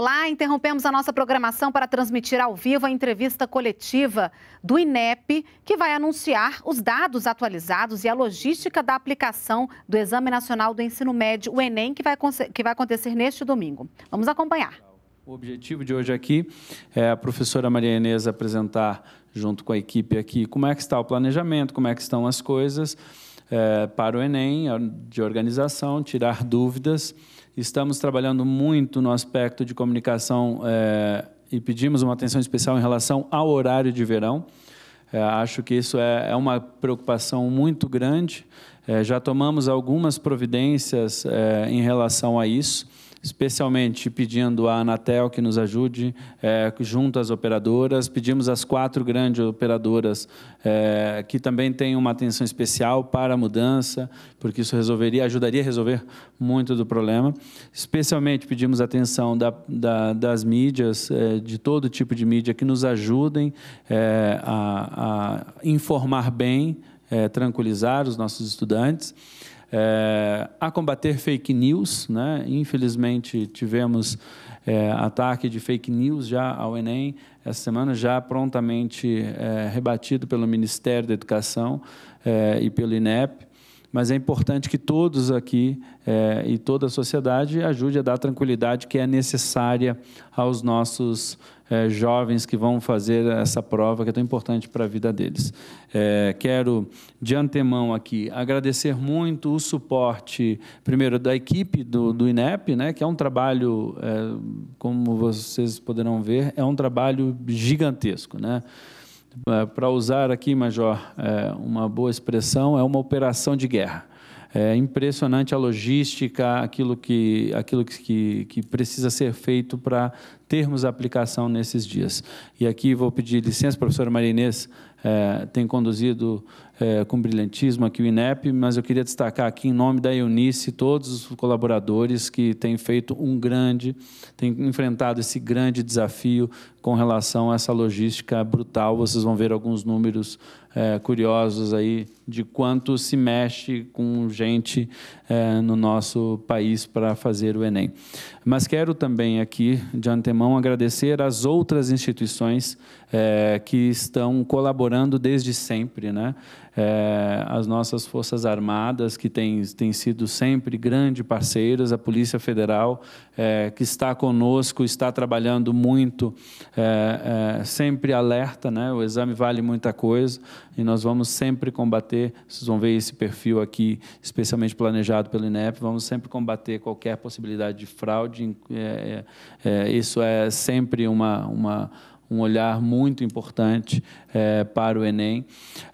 Olá, interrompemos a nossa programação para transmitir ao vivo a entrevista coletiva do INEP, que vai anunciar os dados atualizados e a logística da aplicação do Exame Nacional do Ensino Médio, o Enem, que vai, que vai acontecer neste domingo. Vamos acompanhar. O objetivo de hoje aqui é a professora Maria Inês apresentar, junto com a equipe aqui, como é que está o planejamento, como é que estão as coisas é, para o Enem, de organização, tirar dúvidas Estamos trabalhando muito no aspecto de comunicação é, e pedimos uma atenção especial em relação ao horário de verão. É, acho que isso é, é, uma preocupação muito grande. Eh, já tomamos algumas providências em relação a isso especialmente pedindo à Anatel que nos ajude, é, junto às operadoras. Pedimos às quatro grandes operadoras é, que também tenham uma atenção especial para a mudança, porque isso resolveria, ajudaria a resolver muito do problema. Especialmente pedimos atenção da, da, das mídias, é, de todo tipo de mídia, que nos ajudem a, a, informar bem, tranquilizar os nossos estudantes é, a combater fake news. Né? Infelizmente, tivemos é, ataque de fake news já ao Enem, essa semana já prontamente é, rebatido pelo Ministério da Educação é, e pelo INEP mas é importante que todos aqui é, e toda a sociedade ajude a dar tranquilidade que é necessária aos nossos é, jovens que vão fazer essa prova que é tão importante para a vida deles. É, quero, de antemão aqui, agradecer muito o suporte, primeiro, da equipe do, do INEP, né, que é um trabalho, é, como vocês poderão ver, é um trabalho gigantesco, né? É, para usar aqui, Major, é, uma boa expressão, é uma operação de guerra. É impressionante a logística, aquilo que, aquilo que, que precisa ser feito para termos aplicação nesses dias. E aqui vou pedir licença, professora Marinês é, tem conduzido é, com brilhantismo aqui o INEP, mas eu queria destacar aqui, em nome da Eunice, todos os colaboradores que têm feito um grande, têm enfrentado esse grande desafio com relação a essa logística brutal. Vocês vão ver alguns números é, curiosos aí de quanto se mexe com gente é, no nosso país para fazer o Enem. Mas quero também aqui, de antemão, agradecer as outras instituições é, que estão colaborando desde sempre, né? é, as nossas Forças Armadas, que têm tem sido sempre grandes parceiras, a Polícia Federal, é, que está conosco, está trabalhando muito, é, é, sempre alerta, né? o exame vale muita coisa e nós vamos sempre combater, vocês vão ver esse perfil aqui, especialmente planejado pelo INEP, vamos sempre combater qualquer possibilidade de fraude, é, é, isso é sempre uma, uma um olhar muito importante é, para o Enem,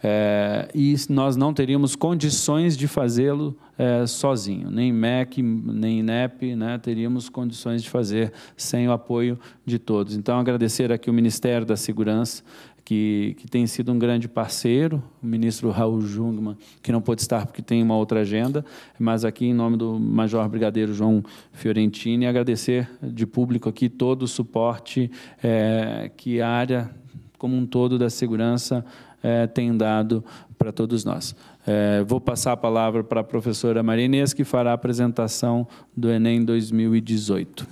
é, e nós não teríamos condições de fazê-lo é, sozinho, nem MEC, nem INEP, né, teríamos condições de fazer sem o apoio de todos. Então, agradecer aqui o Ministério da Segurança, que, que tem sido um grande parceiro, o ministro Raul Jungmann, que não pôde estar porque tem uma outra agenda, mas aqui em nome do Major Brigadeiro João Fiorentini, agradecer de público aqui todo o suporte é, que a área como um todo da segurança é, tem dado para todos nós. É, vou passar a palavra para a professora Maria Inês, que fará a apresentação do Enem 2018.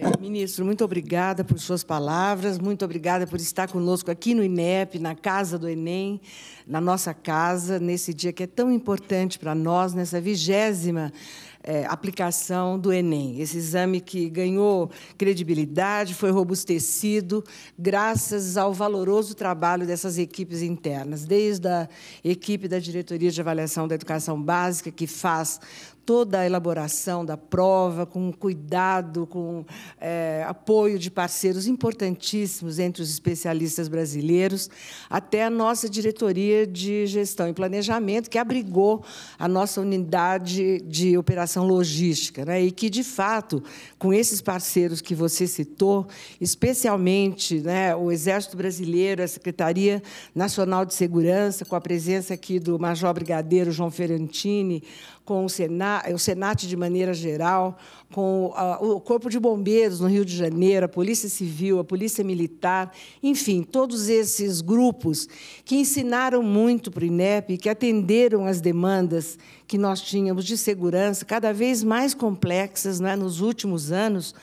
É, ministro, muito obrigada por suas palavras, muito obrigada por estar conosco aqui no INEP, na casa do Enem, na nossa casa, nesse dia que é tão importante para nós, nessa vigésima é, aplicação do Enem. Esse exame que ganhou credibilidade, foi robustecido, graças ao valoroso trabalho dessas equipes internas, desde a equipe da Diretoria de Avaliação da Educação Básica, que faz toda a elaboração da prova, com cuidado, com é, apoio de parceiros importantíssimos entre os especialistas brasileiros, até a nossa diretoria de gestão e planejamento, que abrigou a nossa unidade de operação logística, né? e que, de fato, com esses parceiros que você citou, especialmente né, o Exército Brasileiro, a Secretaria Nacional de Segurança, com a presença aqui do Major Brigadeiro João Ferantini com o Senat, o Senat de maneira geral, com ah, o Corpo de Bombeiros no Rio de Janeiro, a Polícia Civil, a Polícia Militar, enfim, todos esses grupos que ensinaram muito para o INEP, que atenderam as demandas que nós tínhamos de segurança, cada vez mais complexas né, nos últimos anos,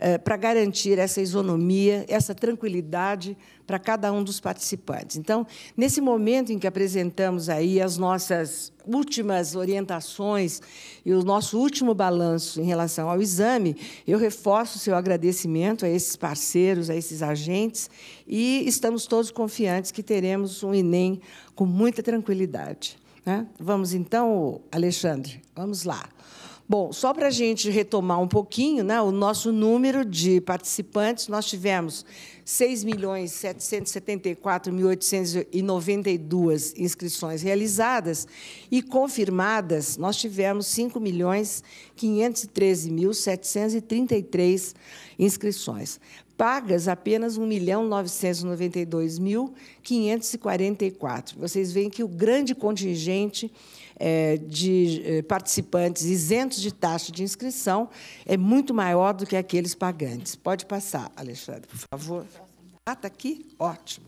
eh, para garantir essa isonomia, essa tranquilidade para cada um dos participantes. Então, nesse momento em que apresentamos aí as nossas últimas orientações e o nosso último balanço em relação ao exame, eu reforço o seu agradecimento a esses parceiros, a esses agentes, e estamos todos confiantes que teremos um Enem com muita tranquilidade. Né? Vamos então, Alexandre, vamos lá. Bom, só para a gente retomar um pouquinho, né, o nosso número de participantes, nós tivemos 6.774.892 inscrições realizadas e confirmadas, nós tivemos 5.513.733 inscrições pagas apenas 1.992.544. Vocês veem que o grande contingente é, de é, participantes isentos de taxa de inscrição é muito maior do que aqueles pagantes. Pode passar, Alexandre, por favor. Ah, está aqui? Ótimo.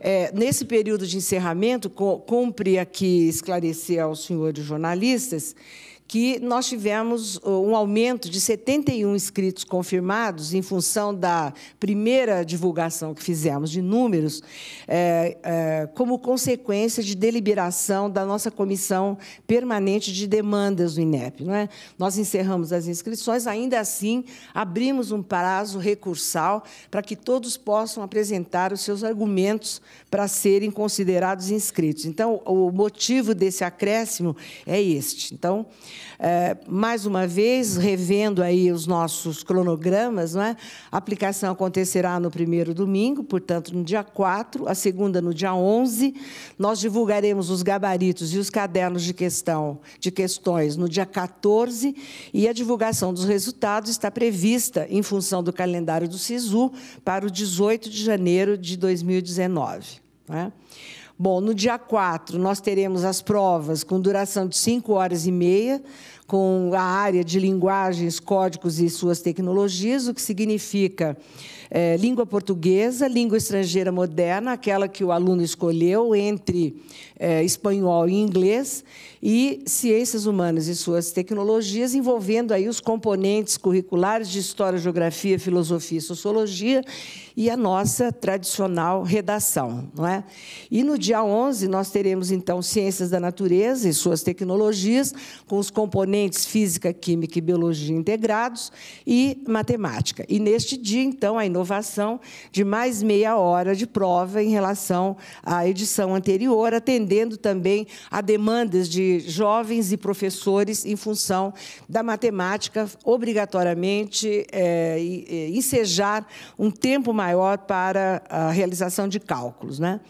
É, nesse período de encerramento, cumpre aqui esclarecer aos senhores jornalistas que nós tivemos um aumento de 71 inscritos confirmados em função da primeira divulgação que fizemos de números, é, é, como consequência de deliberação da nossa comissão permanente de demandas do INEP. Não é? Nós encerramos as inscrições, ainda assim, abrimos um prazo recursal para que todos possam apresentar os seus argumentos para serem considerados inscritos. Então, o motivo desse acréscimo é este. Então, é, mais uma vez, revendo aí os nossos cronogramas, não é? a aplicação acontecerá no primeiro domingo, portanto, no dia 4, a segunda no dia 11. Nós divulgaremos os gabaritos e os cadernos de, questão, de questões no dia 14 e a divulgação dos resultados está prevista em função do calendário do SISU para o 18 de janeiro de 2019. Não é? Bom, no dia 4, nós teremos as provas com duração de 5 horas e meia, com a área de linguagens, códigos e suas tecnologias, o que significa é, língua portuguesa, língua estrangeira moderna, aquela que o aluno escolheu entre é, espanhol e inglês, e ciências humanas e suas tecnologias, envolvendo aí os componentes curriculares de história, geografia, filosofia e sociologia e a nossa tradicional redação. Não é? E no dia 11, nós teremos, então, ciências da natureza e suas tecnologias, com os componentes componentes física, química e biologia integrados e matemática. E neste dia, então, a inovação de mais meia hora de prova em relação à edição anterior, atendendo também a demandas de jovens e professores em função da matemática, obrigatoriamente é, ensejar um tempo maior para a realização de cálculos. Né?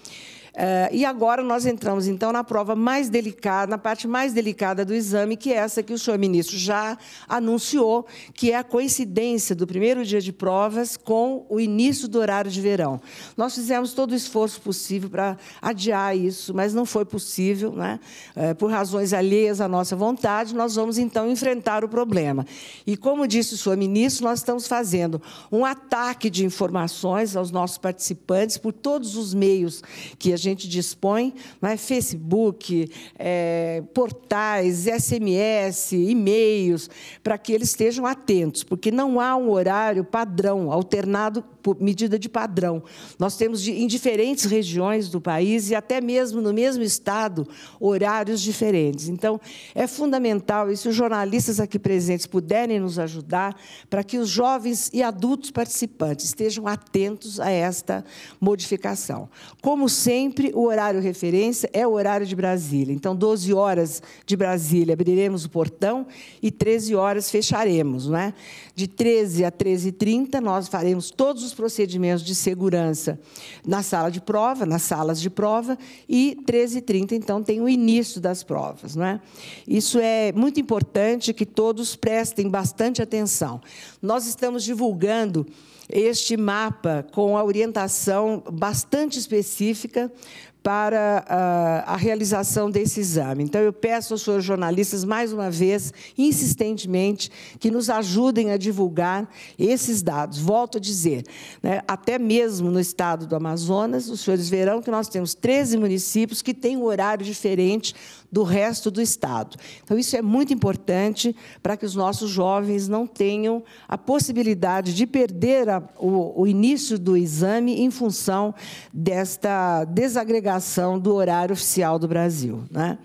Uh, e agora nós entramos, então, na prova mais delicada, na parte mais delicada do exame, que é essa que o senhor ministro já anunciou, que é a coincidência do primeiro dia de provas com o início do horário de verão. Nós fizemos todo o esforço possível para adiar isso, mas não foi possível, né? Uh, por razões alheias à nossa vontade, nós vamos, então, enfrentar o problema. E, como disse o senhor ministro, nós estamos fazendo um ataque de informações aos nossos participantes por todos os meios que a gente gente dispõe, né? Facebook, é, portais, SMS, e-mails, para que eles estejam atentos, porque não há um horário padrão alternado medida de padrão. Nós temos de, em diferentes regiões do país e até mesmo no mesmo estado horários diferentes. Então, é fundamental, e se os jornalistas aqui presentes puderem nos ajudar, para que os jovens e adultos participantes estejam atentos a esta modificação. Como sempre, o horário referência é o horário de Brasília. Então, 12 horas de Brasília abriremos o portão e 13 horas fecharemos. Né? De 13 a 13h30, nós faremos todos os procedimentos de segurança na sala de prova, nas salas de prova, e 13h30, então, tem o início das provas. Não é? Isso é muito importante que todos prestem bastante atenção. Nós estamos divulgando este mapa com a orientação bastante específica para ah, a, realização desse exame. Então, eu peço aos senhores jornalistas, mais uma vez, insistentemente, que nos ajudem a divulgar esses dados. Volto a dizer, né, até mesmo no estado do Amazonas, os senhores verão que nós temos 13 municípios que têm um horário diferente do resto do Estado. Então, isso é muito importante para que os nossos jovens não tenham a possibilidade de perder a, o, o início do exame em função desta desagregação do horário oficial do Brasil. Né?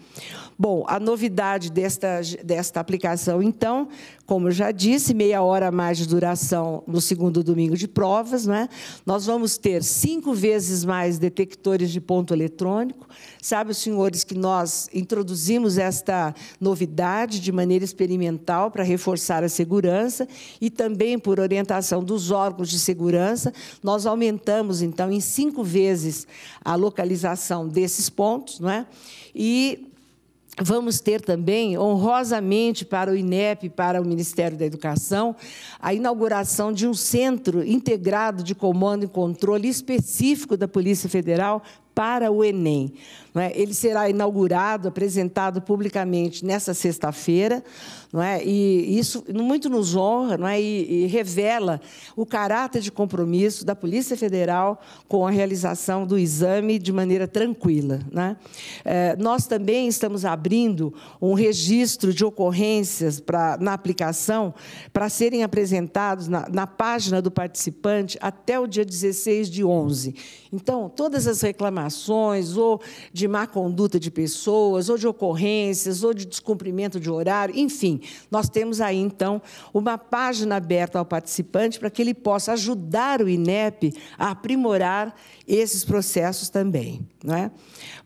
Bom, a novidade desta, desta aplicação, então, como eu já disse, meia hora a mais de duração no segundo domingo de provas. Né? Nós vamos ter cinco vezes mais detectores de ponto eletrônico. Sabe, os senhores, que nós introduzimos esta novidade de maneira experimental para reforçar a segurança e também por orientação dos órgãos de segurança, nós aumentamos, então, em cinco vezes a localização desses pontos. Não é? E Vamos ter também, honrosamente, para o INEP, para o Ministério da Educação, a inauguração de um centro integrado de comando e controle específico da Polícia Federal para o Enem. É? Ele será inaugurado, apresentado publicamente nessa sexta-feira, é? e isso muito nos honra é? e, revela o caráter de compromisso da Polícia Federal com a realização do exame de maneira tranquila. Né? nós também estamos abrindo um registro de ocorrências pra, na aplicação para serem apresentados na, na página do participante até o dia 16 de 11. Então, todas as reclamações informações, ou de má conduta de pessoas, ou de ocorrências, ou de descumprimento de horário, enfim. Nós temos aí, então, uma página aberta ao participante para que ele possa ajudar o INEP a aprimorar esses processos também. Não é?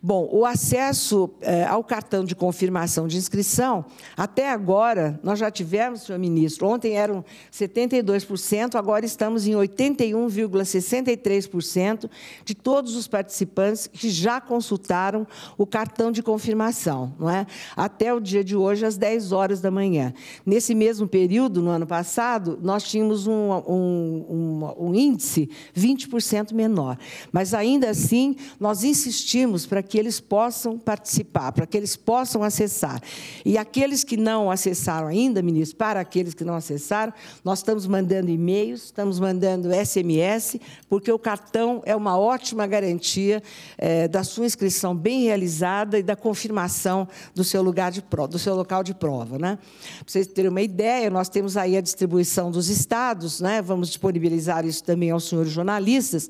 Bom, o acesso eh, ao cartão de confirmação de inscrição, até agora, nós já tivemos, senhor ministro, ontem eram 72%, agora estamos em 81,63% de todos os participantes que já consultaram o cartão de confirmação, não é? até o dia de hoje, às 10 horas da manhã. Nesse mesmo período, no ano passado, nós tínhamos um, um, um, um índice 20% menor. Mas ainda assim, nós insistimos para que eles possam participar, para que eles possam acessar. E aqueles que não acessaram ainda, ministro, para aqueles que não acessaram, nós estamos mandando e-mails, estamos mandando SMS, porque o cartão é uma ótima garantia é, da sua inscrição bem realizada e da confirmação do seu lugar de prova, do seu local de prova, né? Para vocês terem uma ideia, nós temos aí a distribuição dos estados, né? Vamos disponibilizar isso também aos senhores jornalistas.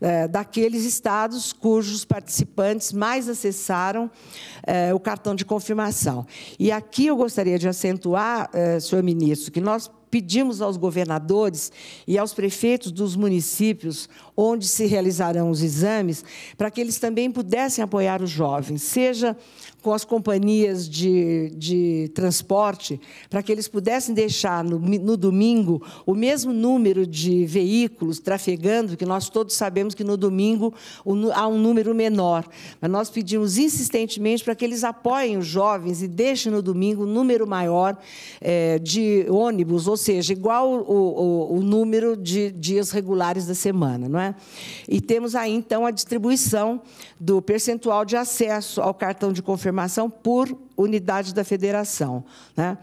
É, daqueles estados cujos participantes mais acessaram eh, o cartão de confirmação. E aqui eu gostaria de acentuar, eh, senhor ministro, que nós pedimos aos governadores e aos prefeitos dos municípios onde se realizarão os exames, para que eles também pudessem apoiar os jovens, seja com as companhias de, de transporte, para que eles pudessem deixar no, no domingo o mesmo número de veículos trafegando, que nós todos sabemos que no domingo há um número menor. Mas nós pedimos insistentemente para que eles apoiem os jovens e deixem no domingo um número maior é, de ônibus, ou seja, igual o, o, o número de dias regulares da semana. Não é? E temos aí, então, a distribuição do percentual de acesso ao cartão de conferência confirmação por unidade da federação. Né?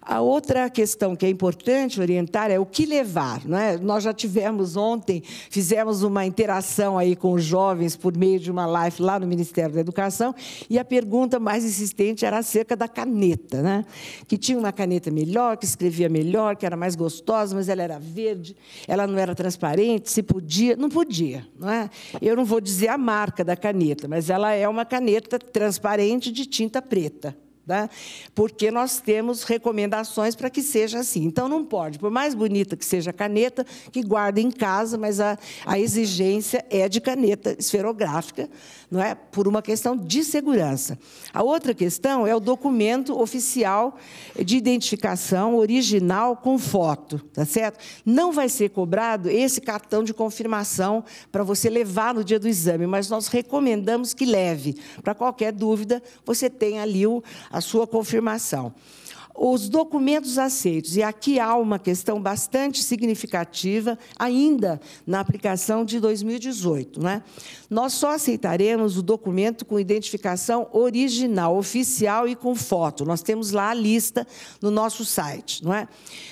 A outra questão que é importante orientar é o que levar. Né? Nós já tivemos ontem, fizemos uma interação aí com os jovens por meio de uma live lá no Ministério da Educação, e a pergunta mais insistente era acerca da caneta, né? que tinha uma caneta melhor, que escrevia melhor, que era mais gostosa, mas ela era verde, ela não era transparente, se podia, não podia. Não é? Eu não vou dizer a marca da caneta, mas ela é uma caneta transparente de tinta preta. Tá? Porque nós temos recomendações para que seja assim. Então, não pode, por mais bonita que seja a caneta, que guarde em casa, mas a, a exigência é de caneta esferográfica, não é? por uma questão de segurança. A outra questão é o documento oficial de identificação original com foto, tá certo? Não vai ser cobrado esse cartão de confirmação para você levar no dia do exame, mas nós recomendamos que leve. Para qualquer dúvida, você tem ali o, a sua confirmação. Os documentos aceitos, e aqui há uma questão bastante significativa ainda na aplicação de 2018. Né? Nós só aceitaremos o documento com identificação original, oficial e com foto. Nós temos lá a lista no nosso site. Não é?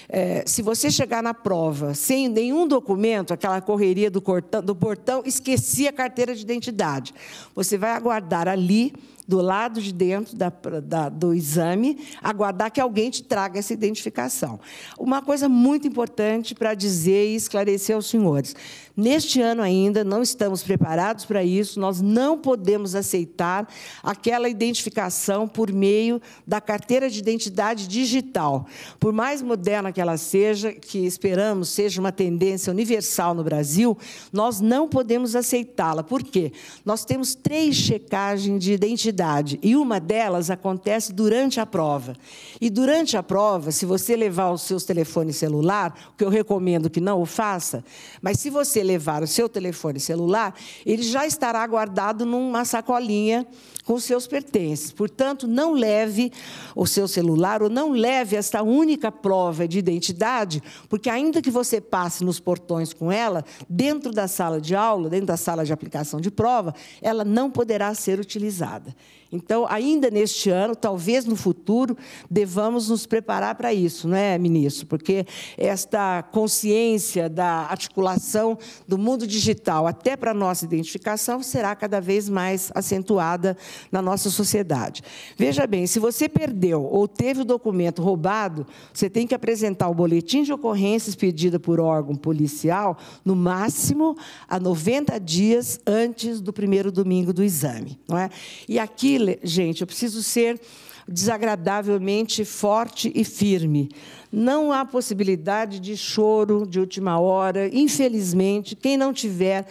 é se você chegar na prova sem nenhum documento, aquela correria do, do portão, esqueci a carteira de identidade. Você vai aguardar ali do lado de dentro da, da, do exame, aguardar que alguém te traga essa identificação. Uma coisa muito importante para dizer e esclarecer aos senhores: neste ano ainda não estamos preparados para isso, nós não podemos aceitar aquela identificação por meio da carteira de identidade digital. Por mais moderna que ela seja, que esperamos seja uma tendência universal no Brasil, nós não podemos aceitá-la. Por quê? Nós temos três checagens de identidade idade. E uma delas acontece durante a prova. E durante a prova, se você levar os seus telefones celular, o que eu recomendo que não o faça, mas se você levar o seu telefone celular, ele já estará guardado numa sacolinha com seus pertences. Portanto, não leve o seu celular ou não leve esta única prova de identidade, porque ainda que você passe nos portões com ela, dentro da sala de aula, dentro da sala de aplicação de prova, ela não poderá ser utilizada. Então, ainda neste ano, talvez no futuro, devamos nos preparar para isso, não é, ministro? Porque esta consciência da articulação do mundo digital até para a nossa identificação será cada vez mais acentuada na nossa sociedade. Veja bem, se você perdeu ou teve o documento roubado, você tem que apresentar o boletim de ocorrências pedido por órgão policial no máximo a 90 dias antes do primeiro domingo do exame, não é? E aqui gente, eu preciso ser desagradavelmente forte e firme. Não há possibilidade de choro de última hora. Infelizmente, quem não tiver,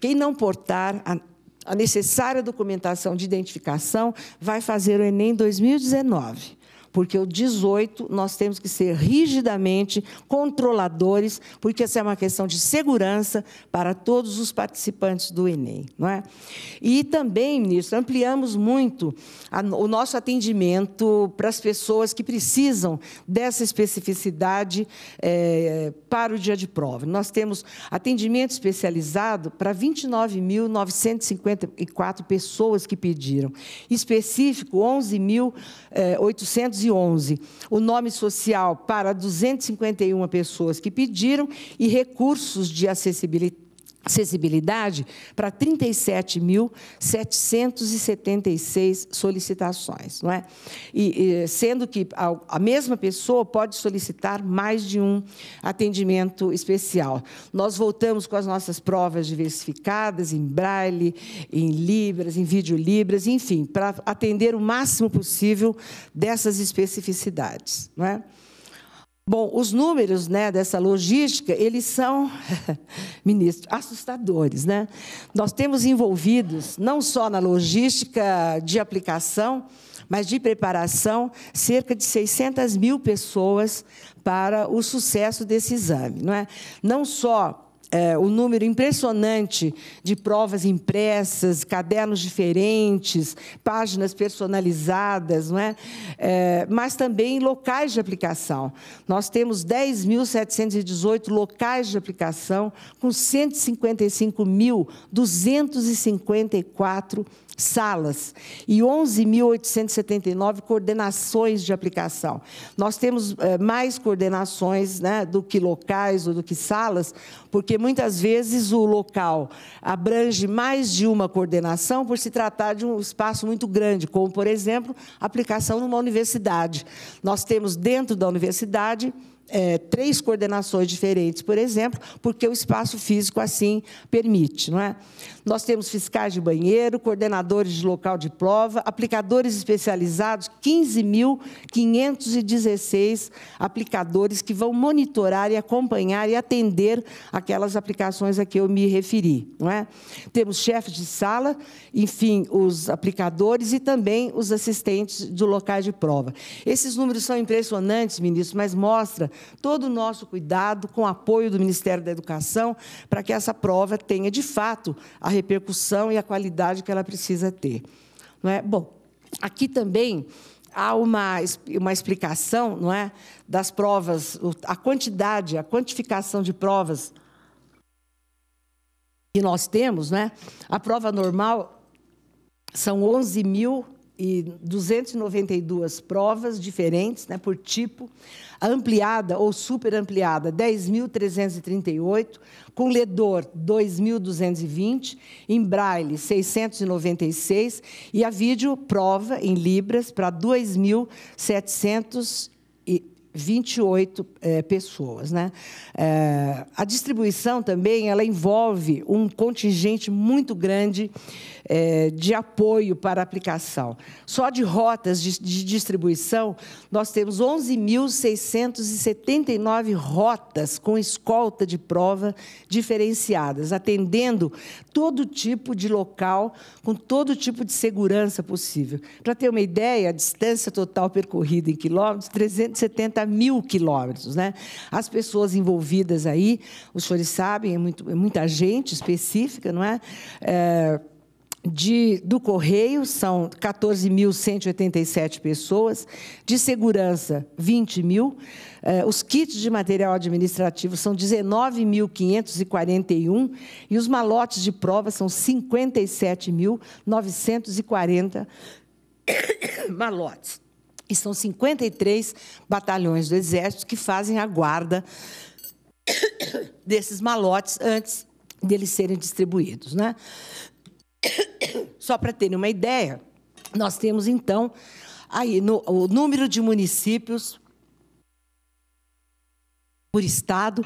quem não portar a, a necessária documentação de identificação, vai fazer o Enem 2019 porque o 18 nós temos que ser rigidamente controladores, porque essa é uma questão de segurança para todos os participantes do Enem. Não é? E também, ministro, ampliamos muito a, o nosso atendimento para as pessoas que precisam dessa especificidade é, para o dia de prova. Nós temos atendimento especializado para 29.954 pessoas que pediram, específico 11.800 211. O nome social para 251 pessoas que pediram e recursos de acessibilidade acessibilidade para 37.776 solicitações, não é? E, e sendo que a, a, mesma pessoa pode solicitar mais de um atendimento especial. Nós voltamos com as nossas provas diversificadas em braille, em libras, em vídeo libras, enfim, para atender o máximo possível dessas especificidades, não é? Bom, os números né, dessa logística, eles são, ministro, assustadores. Né? Nós temos envolvidos, não só na logística de aplicação, mas de preparação, cerca de 600 mil pessoas para o sucesso desse exame. Não, é? não só é, o número impressionante de provas impressas, cadernos diferentes, páginas personalizadas, não é? é mas também locais de aplicação. Nós temos 10.718 locais de aplicação, com 155.254 salas e 11.879 coordenações de aplicação. Nós temos é, mais coordenações né, do que locais ou do que salas, porque muitas vezes o local abrange mais de uma coordenação por se tratar de um espaço muito grande, como, por exemplo, aplicação numa universidade. Nós temos dentro da universidade é, três coordenações diferentes, por exemplo, porque o espaço físico assim permite. Não é? Nós temos fiscais de banheiro, coordenadores de local de prova, aplicadores especializados, 15.516 aplicadores que vão monitorar e acompanhar e atender aquelas aplicações a que eu me referi. Não é? Temos chefes de sala, enfim, os aplicadores e também os assistentes do local de prova. Esses números são impressionantes, ministro, mas mostra todo o nosso cuidado com o apoio do Ministério da Educação para que essa prova tenha, de fato, a repercussão e a qualidade que ela precisa ter. Não é? Bom, aqui também há uma, uma explicação não é, das provas, a quantidade, a quantificação de provas que nós temos. Né? A prova normal são 11 mil e 292 provas diferentes, né, por tipo, ampliada ou superampliada 10.338, com ledor 2.220, em braille 696 e a vídeo prova em libras para 2.728 é, eh, pessoas. Né? É, a distribuição também ela envolve um contingente muito grande é, de apoio para aplicação. Só de rotas de, de distribuição, nós temos 11.679 rotas com escolta de prova diferenciadas, atendendo todo tipo de local, com todo tipo de segurança possível. Para ter uma ideia, a distância total percorrida em quilômetros, 370 mil quilômetros. Né? As pessoas envolvidas aí, os senhores sabem, é, muito, é muita gente específica, não é? é de, do Correio, são 14.187 pessoas, de segurança, 20 mil. Eh, os kits de material administrativo são 19.541 e os malotes de prova são 57.940 malotes. E são 53 batalhões do Exército que fazem a guarda desses malotes antes deles serem distribuídos. Né? Só para terem uma ideia, nós temos então aí no, o número de municípios por estado.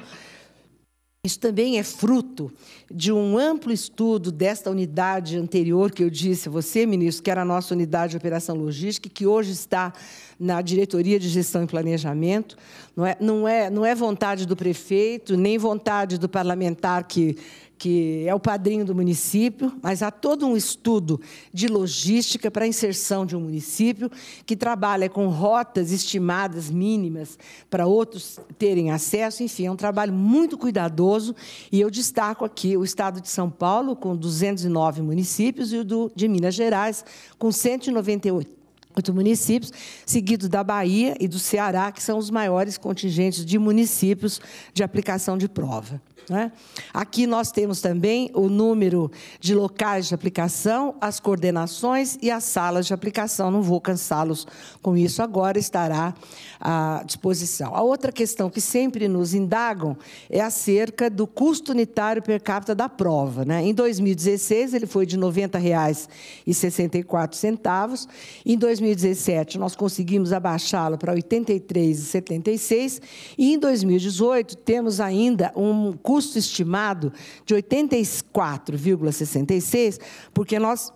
Isso também é fruto de um amplo estudo desta unidade anterior que eu disse a você, ministro, que era a nossa unidade de operação logística, que hoje está na diretoria de gestão e planejamento. Não é, não é, não é vontade do prefeito, nem vontade do parlamentar que que é o padrinho do município, mas há todo um estudo de logística para a inserção de um município que trabalha com rotas estimadas mínimas para outros terem acesso. Enfim, é um trabalho muito cuidadoso e eu destaco aqui o estado de São Paulo com 209 municípios e o do, de Minas Gerais com 198 oito municípios, seguido da Bahia e do Ceará, que são os maiores contingentes de municípios de aplicação de prova. Né? Aqui nós temos também o número de locais de aplicação, as coordenações e as salas de aplicação. Não vou cansá-los com isso agora, estará à disposição. A outra questão que sempre nos indagam é acerca do custo unitário per capita da prova. Né? Em 2016, ele foi de R$ 90,64. Em 2017, 2017, nós conseguimos abaixá-lo para 83,76 e em 2018 temos ainda um custo estimado de 84,66, porque nós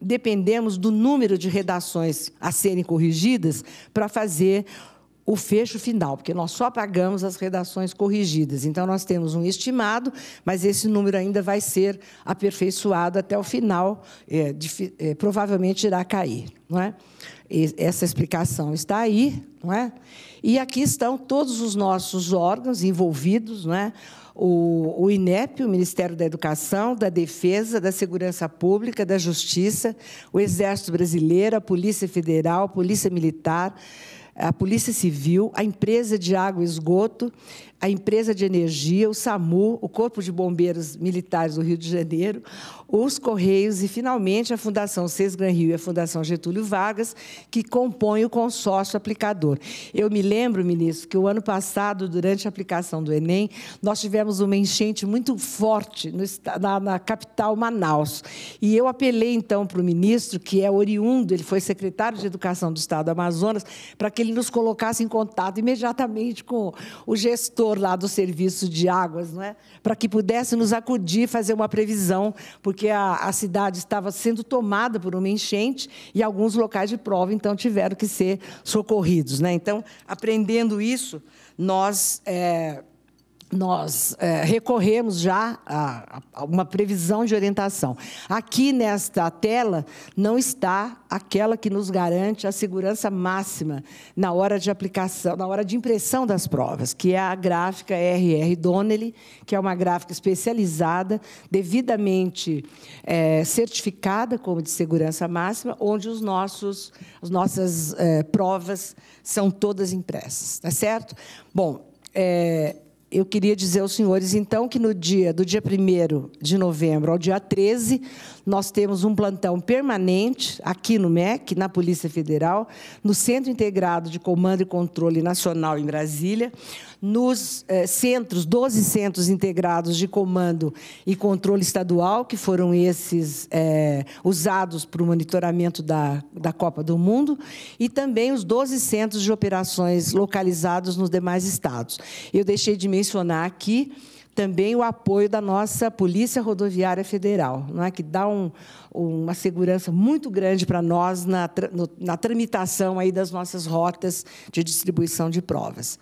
dependemos do número de redações a serem corrigidas para fazer o fecho final, porque nós só pagamos as redações corrigidas. Então, nós temos um estimado, mas esse número ainda vai ser aperfeiçoado até o final, é, de, é, provavelmente irá cair. Não é? essa explicação está aí, não é? E aqui estão todos os nossos órgãos envolvidos, não é? O, o INEP, o Ministério da Educação, da Defesa, da Segurança Pública, da Justiça, o Exército Brasileiro, a Polícia Federal, a Polícia Militar, a Polícia Civil, a empresa de água e esgoto, a empresa de energia, o SAMU, o Corpo de Bombeiros Militares do Rio de Janeiro, os Correios e, finalmente, a Fundação Sesgran Rio e a Fundação Getúlio Vargas, que compõem o consórcio aplicador. Eu me lembro, ministro, que o ano passado, durante a aplicação do Enem, nós tivemos uma enchente muito forte no, na, na capital Manaus. E eu apelei, então, para o ministro, que é oriundo, ele foi secretário de Educação do Estado do Amazonas, para que ele nos colocasse em contato imediatamente com o gestor diretor lá do serviço de águas, não é? para que pudesse nos acudir, fazer uma previsão, porque a, a cidade estava sendo tomada por uma enchente e alguns locais de prova, então, tiveram que ser socorridos. Né? Então, aprendendo isso, nós é, nós é, recorremos já a, a, uma previsão de orientação. Aqui nesta tela não está aquela que nos garante a segurança máxima na hora de aplicação, na hora de impressão das provas, que é a gráfica RR Donnelly, que é uma gráfica especializada, devidamente é, certificada como de segurança máxima, onde os nossos, as nossas é, provas são todas impressas, tá certo? Bom, é, eu queria dizer aos senhores, então, que no dia do dia 1 de novembro ao dia 13, nós temos um plantão permanente aqui no MEC, na Polícia Federal, no Centro Integrado de Comando e Controle Nacional em Brasília, nos eh, centros, 12 centros integrados de comando e controle estadual, que foram esses eh, usados para o monitoramento da, da Copa do Mundo, e também os 12 centros de operações localizados nos demais estados. Eu deixei de mencionar aqui também o apoio da nossa Polícia Rodoviária Federal, não é? que dá um, uma segurança muito grande para nós na, na tramitação aí das nossas rotas de distribuição de provas.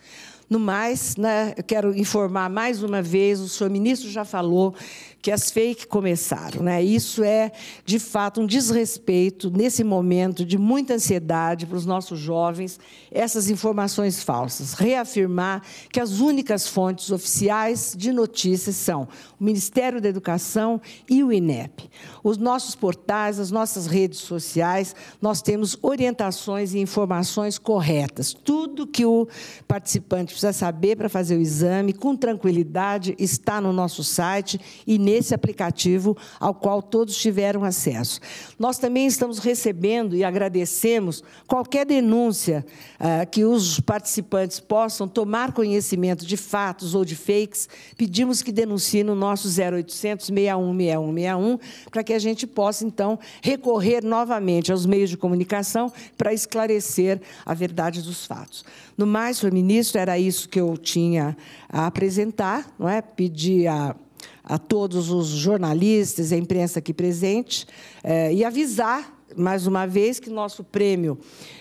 No mais, né, eu quero informar mais uma vez, o senhor ministro já falou que as fake começaram. Né? Isso é, de fato, um desrespeito nesse momento de muita ansiedade para os nossos jovens, essas informações falsas. Reafirmar que as únicas fontes oficiais de notícias são o Ministério da Educação e o INEP. Os nossos portais, as nossas redes sociais, nós temos orientações e informações corretas. Tudo que o participante precisa saber para fazer o exame, com tranquilidade, está no nosso site e nesse aplicativo ao qual todos tiveram acesso. Nós também estamos recebendo e agradecemos qualquer denúncia ah, que os participantes possam tomar conhecimento de fatos ou de fakes. Pedimos que denunciem no nosso 0800 616161 para que a gente possa, então, recorrer novamente aos meios de comunicação para esclarecer a verdade dos fatos. No mais, senhor ministro, era isso que eu tinha a apresentar, não é? Pedir a a todos os jornalistas e a imprensa aqui presente é, e avisar mais uma vez que nosso prêmio,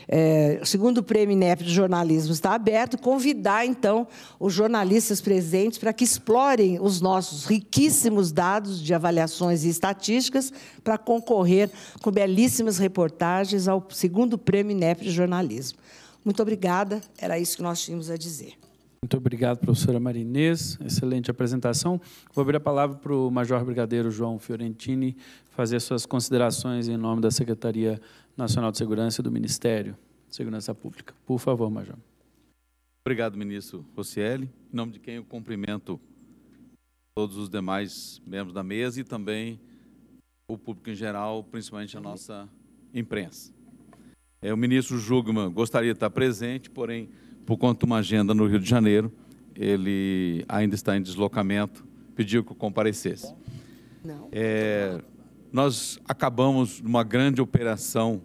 eh, segundo prêmio INEP de jornalismo está aberto, convidar então os jornalistas presentes para que explorem os nossos riquíssimos dados de avaliações e estatísticas para concorrer com belíssimas reportagens ao segundo prêmio INEP de jornalismo. Muito obrigada, era isso que nós tínhamos a dizer. Muito obrigado, professora Marinês. Excelente apresentação. Vou abrir a palavra para o Major Brigadeiro João Fiorentini fazer suas considerações em nome da Secretaria Nacional de Segurança e do Ministério de Segurança Pública. Por favor, Major. Obrigado, ministro Rocieli. Em nome de quem eu cumprimento todos os demais membros da mesa e também o público em geral, principalmente a nossa imprensa. É, o ministro Jugman gostaria de estar presente, porém por conta de uma agenda no Rio de Janeiro, ele ainda está em deslocamento, pediu que eu comparecesse. É, nós acabamos uma grande operação,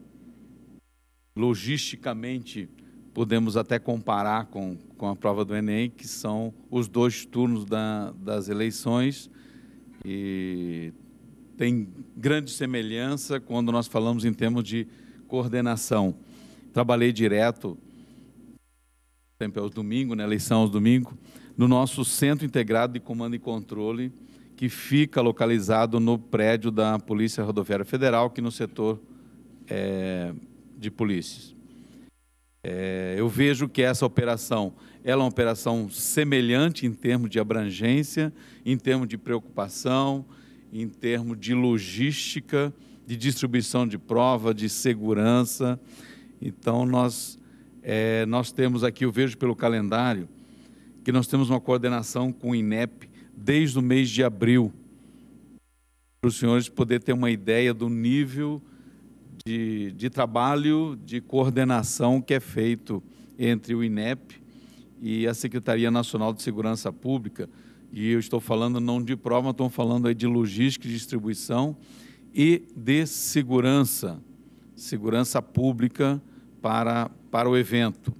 logisticamente, podemos até comparar com, com a prova do Enem, que são os dois turnos da, das eleições, e tem grande semelhança quando nós falamos em termos de coordenação. Trabalhei direto tempo é aos domingos, né? eleição aos domingos, no nosso Centro Integrado de Comando e Controle, que fica localizado no prédio da Polícia Rodoviária Federal, que no setor é, de polícias. É, eu vejo que essa operação ela é uma operação semelhante em termos de abrangência, em termos de preocupação, em termos de logística, de distribuição de prova, de segurança. Então, nós é, nós temos aqui, eu vejo pelo calendário, que nós temos uma coordenação com o INEP desde o mês de abril, para os senhores poderem ter uma ideia do nível de, de trabalho, de coordenação que é feito entre o INEP e a Secretaria Nacional de Segurança Pública. E eu estou falando não de prova, estou falando aí de logística e distribuição e de segurança, segurança pública para para o evento.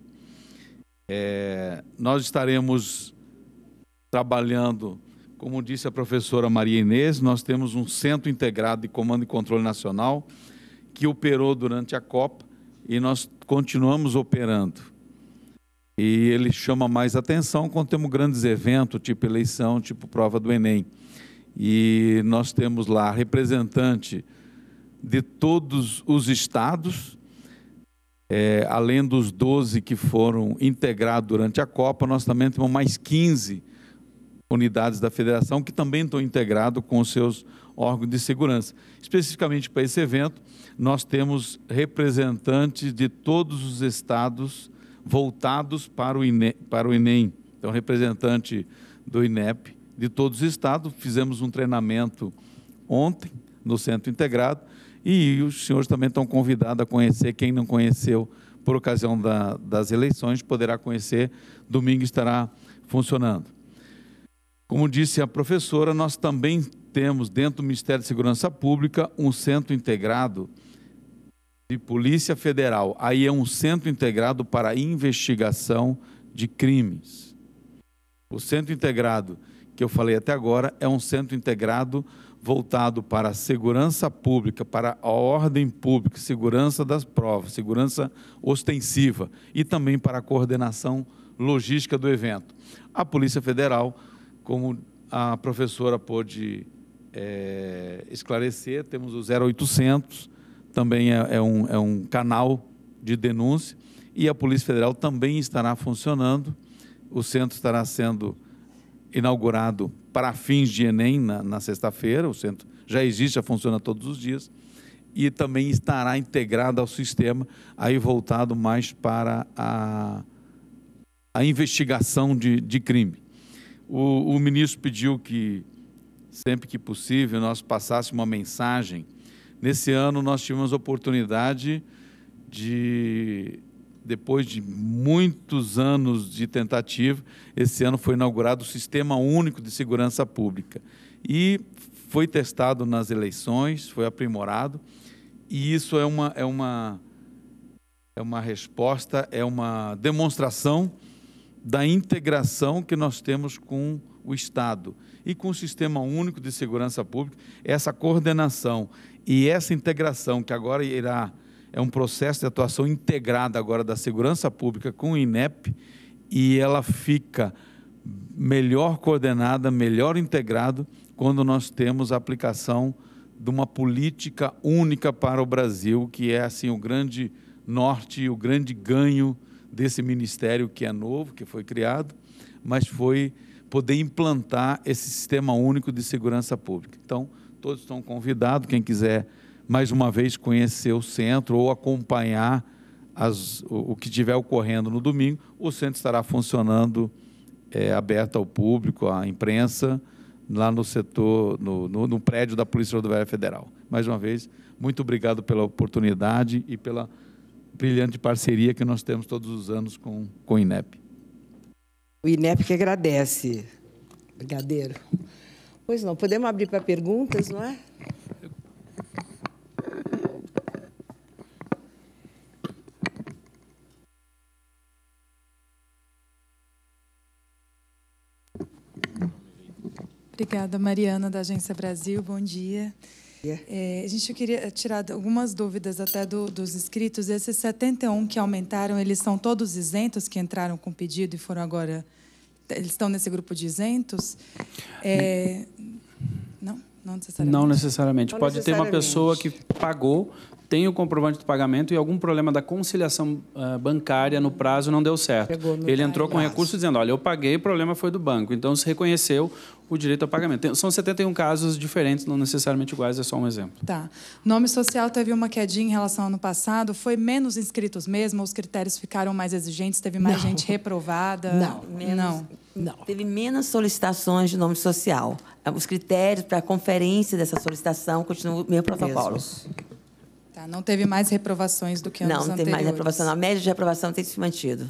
É, nós estaremos trabalhando, como disse a professora Maria Inês, nós temos um centro integrado de comando e controle nacional que operou durante a Copa e nós continuamos operando. E ele chama mais atenção quando temos grandes eventos, tipo eleição, tipo prova do Enem. E nós temos lá representante de todos os estados é, além dos 12 que foram integrados durante a Copa, nós também temos mais 15 unidades da federação que também estão integrados com os seus órgãos de segurança. Especificamente para esse evento, nós temos representantes de todos os estados voltados para o INEM. Para o INEM. Então, representante do INEP de todos os estados, fizemos um treinamento ontem no centro integrado e os senhores também estão convidados a conhecer, quem não conheceu por ocasião da, das eleições, poderá conhecer, domingo estará funcionando. Como disse a professora, nós também temos dentro do Ministério de Segurança Pública um centro integrado de Polícia Federal. Aí é um centro integrado para investigação de crimes. O centro integrado que eu falei até agora é um centro integrado voltado para a segurança pública, para a ordem pública, segurança das provas, segurança ostensiva e também para a coordenação logística do evento. A Polícia Federal, como a professora pôde é, esclarecer, temos o 0800, também é, é, um, é um canal de denúncia, e a Polícia Federal também estará funcionando, o centro estará sendo inaugurado para fins de Enem na, na sexta-feira, o centro já existe, já funciona todos os dias, e também estará integrado ao sistema, aí voltado mais para a, a investigação de, de crime. O, o ministro pediu que, sempre que possível, nós passássemos uma mensagem. Nesse ano, nós tivemos a oportunidade de depois de muitos anos de tentativa, esse ano foi inaugurado o Sistema Único de Segurança Pública. E foi testado nas eleições, foi aprimorado, e isso é uma, é uma, é uma resposta, é uma demonstração da integração que nós temos com o Estado e com o Sistema Único de Segurança Pública, essa coordenação e essa integração que agora irá é um processo de atuação integrada agora da segurança pública com o INEP e ela fica melhor coordenada, melhor integrado quando nós temos a aplicação de uma política única para o Brasil, que é assim o grande norte, o grande ganho desse ministério que é novo, que foi criado, mas foi poder implantar esse sistema único de segurança pública. Então, todos estão convidados, quem quiser mais uma vez conhecer o centro ou acompanhar as, o, o que estiver ocorrendo no domingo. O centro estará funcionando é, aberto ao público, à imprensa, lá no setor, no, no, no prédio da Polícia Rodoviária Federal. Mais uma vez, muito obrigado pela oportunidade e pela brilhante parceria que nós temos todos os anos com, com o INEP. O INEP que agradece. Brigadeiro. Pois não, podemos abrir para perguntas, não é? Obrigada, Mariana, da Agência Brasil. Bom dia. É, a gente queria tirar algumas dúvidas até do, dos inscritos. Esses 71 que aumentaram, eles são todos isentos que entraram com pedido e foram agora. Eles estão nesse grupo de isentos? É, não? Não necessariamente. Não necessariamente. Não Pode necessariamente. ter uma pessoa que pagou, tem o comprovante do pagamento e algum problema da conciliação uh, bancária no prazo não deu certo. Ele entrou com recurso dizendo, olha, eu paguei, o problema foi do banco. Então, se reconheceu o direito ao pagamento. são 71 casos diferentes, não necessariamente iguais, é só um exemplo. Tá. Nome social teve uma quedinha em relação ao ano passado, foi menos inscritos mesmo, os critérios ficaram mais exigentes, teve mais não. gente reprovada? Não. Menos, não. não. Teve menos solicitações de nome social. Os critérios para a conferência dessa solicitação continuam o mesmo protocolo. Tá, não teve mais reprovações do que anos não, anteriores. Não, tem mais reprovação. A média de reprovação tem se mantido.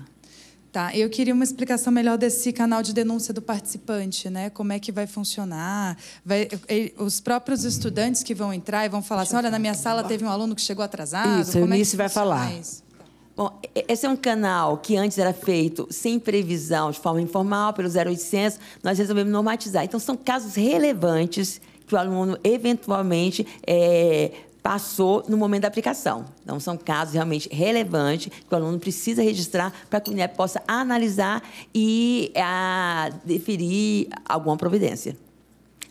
Tá, eu queria uma explicação melhor desse canal de denúncia do participante, né? Como é que vai funcionar? Vai, os próprios estudantes que vão entrar e vão falar assim, olha, na minha sala teve um aluno que chegou atrasado. É isso, Como o início é vai falar. Isso? Tá. Bom, esse é um canal que antes era feito sem previsão, de forma informal, pelo 0800, nós resolvemos normatizar. Então, são casos relevantes que o aluno eventualmente é, passou no momento da aplicação. Então, são casos realmente relevantes que o aluno precisa registrar para que o INEP possa analisar e a, deferir alguma providência.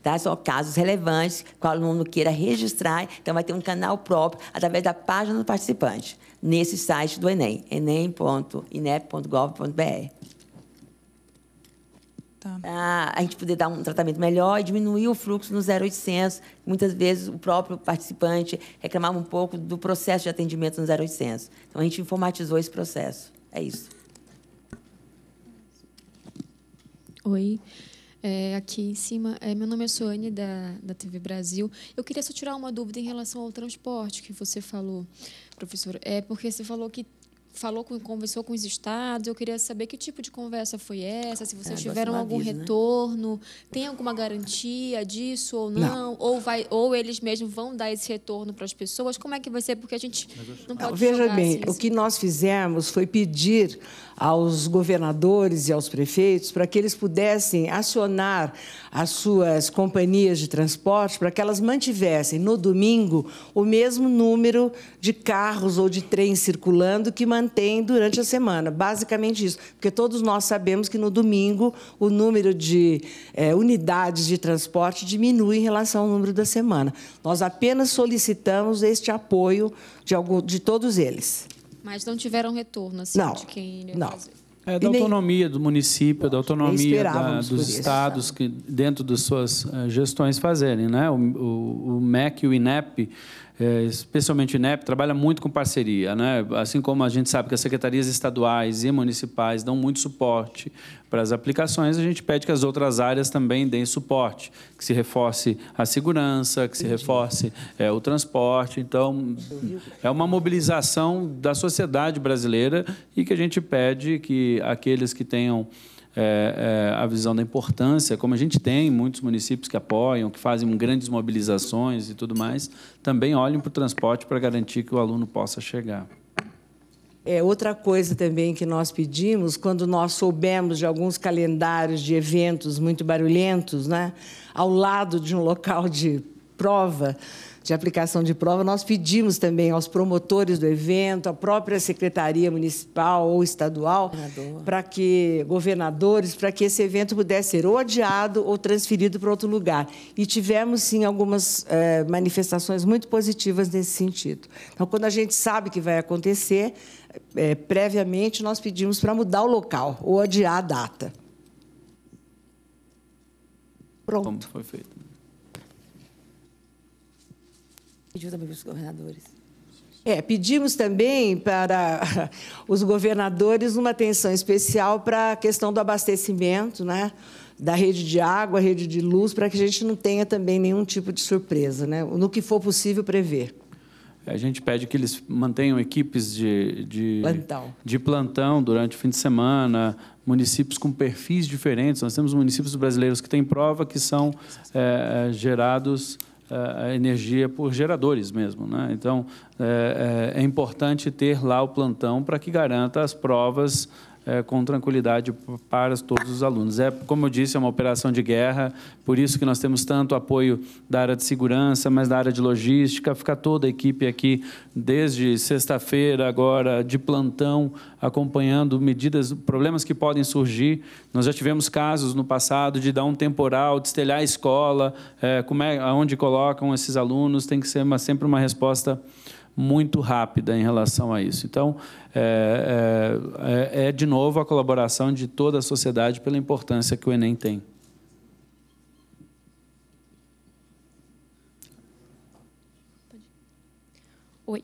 Tá? São casos relevantes que o aluno queira registrar, então vai ter um canal próprio através da página do participante, nesse site do Enem, enem.inep.gov.br. Tá. Ah, a gente poder dar um tratamento melhor e diminuir o fluxo no 0800. Muitas vezes o próprio participante reclamava um pouco do processo de atendimento no 0800. Então a gente informatizou esse processo. É isso. Oi. É, aqui em cima. É, meu nome é Soane, da, da TV Brasil. Eu queria só tirar uma dúvida em relação ao transporte que você falou, professor. É porque você falou que falou com, conversou com os estados. Eu queria saber que tipo de conversa foi essa, se vocês é, tiveram algum né? retorno, né? tem alguma garantia disso ou não, não, Ou, vai, ou eles mesmos vão dar esse retorno para as pessoas? Como é que vai ser? Porque a gente não pode. Não, veja bem, assim, o assim. que nós fizemos foi pedir aos governadores e aos prefeitos para que eles pudessem acionar as suas companhias de transporte para que elas mantivessem no domingo o mesmo número de carros ou de trens circulando que mantivessem mantém durante a semana. Basicamente isso. Porque todos nós sabemos que no domingo o número de é, unidades de transporte diminui em relação ao número da semana. Nós apenas solicitamos este apoio de, algum, de todos eles. Mas não tiveram retorno, assim, não, de quem iria não. fazer? É da autonomia do município, da autonomia da, dos estados que dentro das suas eh, gestões fazerem, né? O, o, o MEC e o INEP é, especialmente o INEP, trabalha muito com parceria. Né? Assim como a gente sabe que as secretarias estaduais e municipais dão muito suporte para as aplicações, a gente pede que as outras áreas também deem suporte, que se reforce a segurança, que se reforce é, o transporte. Então, é uma mobilização da sociedade brasileira e que a gente pede que aqueles que tenham é, é, a visão da importância, como a gente tem muitos municípios que apoiam, que fazem grandes mobilizações e tudo mais, também olhem para o transporte para garantir que o aluno possa chegar. É, outra coisa também que nós pedimos, quando nós soubemos de alguns calendários de eventos muito barulhentos, né, ao lado de um local de prova, de aplicação de prova, nós pedimos também aos promotores do evento, à própria Secretaria Municipal ou Estadual, para que governadores, para que esse evento pudesse ser ou adiado ou transferido para outro lugar. E tivemos, sim, algumas eh, manifestações muito positivas nesse sentido. Então, quando a gente sabe que vai acontecer, eh, previamente nós pedimos para mudar o local ou adiar a data. Pronto. Como foi feito. Pediu também para os governadores. É, pedimos também para os governadores uma atenção especial para a questão do abastecimento, né? da rede de água, rede de luz, para que a gente não tenha também nenhum tipo de surpresa, né? no que for possível prever. A gente pede que eles mantenham equipes de, de, plantão. de plantão durante o fim de semana, municípios com perfis diferentes. Nós temos municípios brasileiros que têm prova que são é, gerados a energia por geradores mesmo. Né? Então, é, é, é importante ter lá o plantão para que garanta as provas é, com tranquilidade para todos os alunos. É, como eu disse, é uma operação de guerra, por isso que nós temos tanto apoio da área de segurança, mas da área de logística, fica toda a equipe aqui desde sexta-feira agora de plantão acompanhando medidas, problemas que podem surgir. Nós já tivemos casos no passado de dar um temporal, destelhar a escola, é, como é, onde colocam esses alunos, tem que ser uma, sempre uma resposta muito rápida em relação a isso. Então, é, é, é, é, de novo a colaboração de toda a sociedade pela importância que o Enem tem. Oi.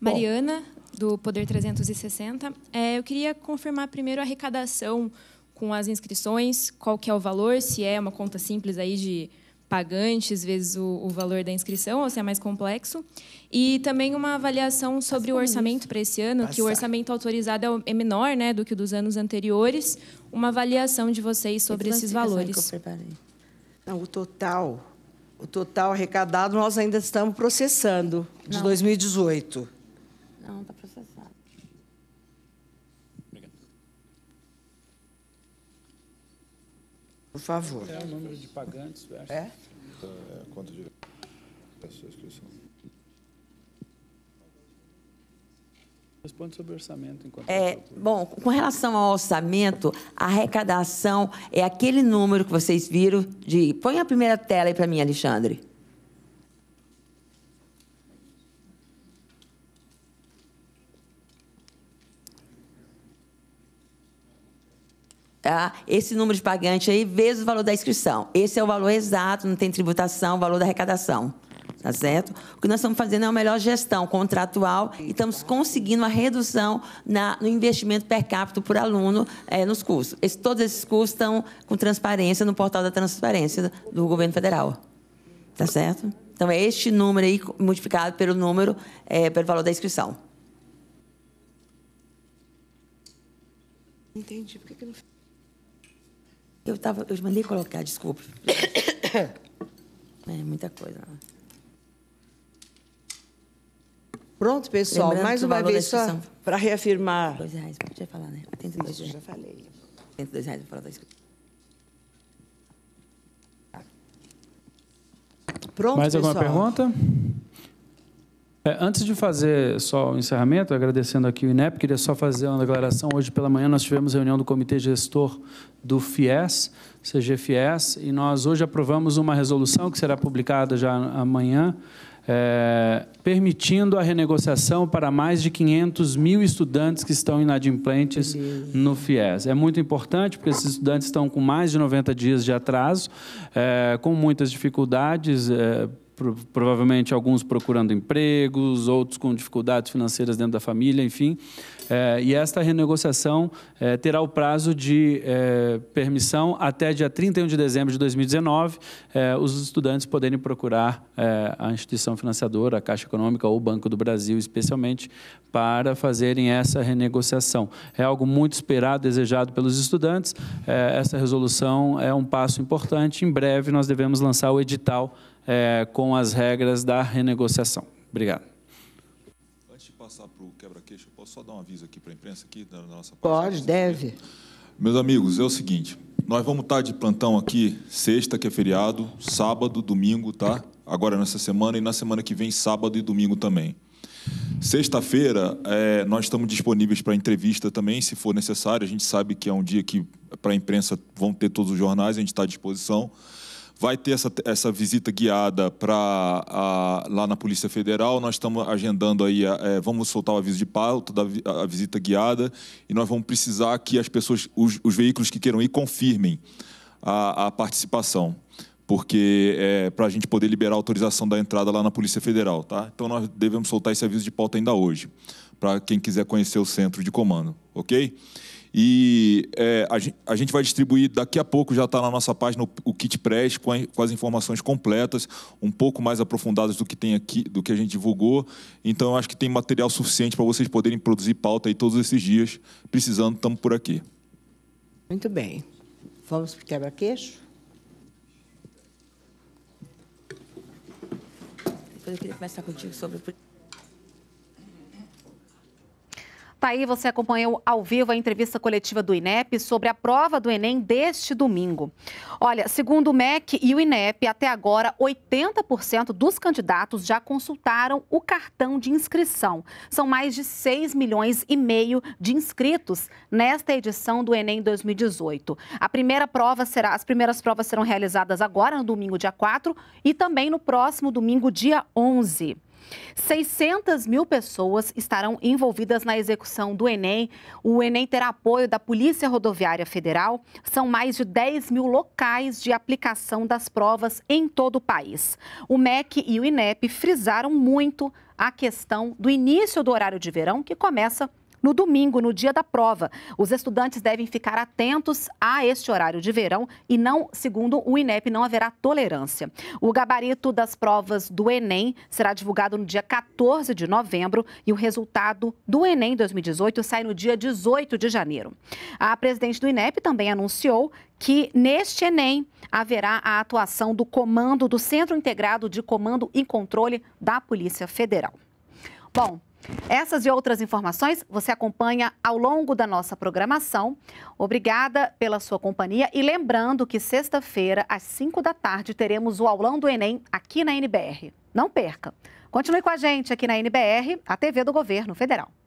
Mariana, do Poder 360. É, eu queria confirmar primeiro a arrecadação com as inscrições, qual que é o valor, se é uma conta simples aí de pagantes vezes o, o, valor da inscrição, ou se é mais complexo. E também uma avaliação tá sobre Passa o orçamento para esse ano, Passa. Tá que o orçamento autorizado é, é menor né, do que o dos anos anteriores. Uma avaliação de vocês sobre esses valores. Não, o total, o total arrecadado nós ainda estamos processando de Não. 2018. Não, está processando. Por favor. É o número de pagantes versus. É? quanto é, de. Responde sobre orçamento. Enquanto é, bom, com relação ao orçamento, a arrecadação é aquele número que vocês viram de. Põe a primeira tela aí para mim, Alexandre. tá? Esse número de pagante aí vezes o valor da inscrição. Esse é o valor exato, não tem tributação, o valor da arrecadação. Tá certo? O que nós estamos fazendo é uma melhor gestão contratual e estamos conseguindo uma redução na, no investimento per capita por aluno é, nos cursos. Esse, todos esses cursos estão com transparência no portal da transparência do governo federal. Tá certo? Então, é este número aí multiplicado pelo número, é, pelo valor da inscrição. Entendi. Por que, que não eu tava. Eu mandei colocar, desculpa. É muita coisa. Pronto, pessoal, Lembrando mais uma vez só para reafirmar. R$ 2,00, podia falar, né? R$ 82. Isso, já falei. R$ 82,00 para da tá. Pronto, Mais pessoal. alguma pergunta? É, antes de fazer só o encerramento, agradecendo aqui o INEP, queria só fazer uma declaração. Hoje pela manhã nós tivemos reunião do Comitê Gestor do FIES, CGFIES, e nós hoje aprovamos uma resolução que será publicada já amanhã, é, permitindo a renegociação para mais de 500 mil estudantes que estão inadimplentes no FIES. É muito importante, porque esses estudantes estão com mais de 90 dias de atraso, é, com muitas dificuldades, é, pro, provavelmente alguns procurando empregos, outros com dificuldades financeiras dentro da família, enfim. É, e esta renegociação é, terá o prazo de é, permissão até dia 31 de dezembro de 2019, é, os estudantes poderem procurar é, a instituição financiadora, a Caixa Econômica ou o Banco do Brasil, especialmente, para fazerem essa renegociação. É algo muito esperado, desejado pelos estudantes. É, essa resolução é um passo importante. Em breve, nós devemos lançar o edital é, com as regras da renegociação. Obrigado. Antes de passar para o quebra queixo, posso só dar um aviso aqui para a imprensa aqui da nossa Pode, deve. Meus amigos, é o seguinte, nós vamos estar tá de plantão aqui sexta, que é feriado, sábado, domingo, tá? Agora nessa semana e na semana que vem, sábado e domingo também. Sexta-feira, é, nós estamos disponíveis para entrevista também, se for necessário. A gente sabe que é um dia que, para a imprensa, vão ter todos os jornais, a gente está à disposição. Vai ter essa, essa visita guiada para lá na Polícia Federal. Nós estamos agendando aí, é, vamos soltar o aviso de pauta da a visita guiada e nós vamos precisar que as pessoas, os, os veículos que queiram ir, confirmem a, a participação porque é, para a gente poder liberar a autorização da entrada lá na Polícia Federal, tá? Então nós devemos soltar esse aviso de pauta ainda hoje, para quem quiser conhecer o centro de comando, ok? E é, a, gente, vai distribuir, daqui a pouco já está na nossa página o, o kit press com, a, com, as informações completas, um pouco mais aprofundadas do que tem aqui, do que a gente divulgou. Então, eu acho que tem material suficiente para vocês poderem produzir pauta aí todos esses dias. Precisando, estamos por aqui. Muito bem. Vamos para o quebra-queixo? Depois eu queria começar contigo sobre... Tá aí, você acompanhou ao vivo a entrevista coletiva do INEP sobre a prova do Enem deste domingo. Olha, segundo o MEC e o INEP, até agora 80% dos candidatos já consultaram o cartão de inscrição. São mais de 6 milhões e meio de inscritos nesta edição do Enem 2018. A primeira prova será, as primeiras provas serão realizadas agora no domingo dia 4 e também no próximo domingo dia 11. 600 mil pessoas estarão envolvidas na execução do Enem. O Enem terá apoio da Polícia Rodoviária Federal. São mais de 10 mil locais de aplicação das provas em todo o país. O MEC e o INEP frisaram muito a questão do início do horário de verão, que começa no domingo, no dia da prova. Os estudantes devem ficar atentos a este horário de verão e não, segundo o INEP, não haverá tolerância. O gabarito das provas do Enem será divulgado no dia 14 de novembro e o resultado do Enem 2018 sai no dia 18 de janeiro. A presidente do INEP também anunciou que neste Enem haverá a atuação do comando do Centro Integrado de Comando e Controle da Polícia Federal. Bom, essas e outras informações você acompanha ao longo da nossa programação. Obrigada pela sua companhia e lembrando que sexta-feira, às 5 da tarde, teremos o aulão do Enem aqui na NBR. Não perca! Continue com a gente aqui na NBR, a TV do Governo Federal.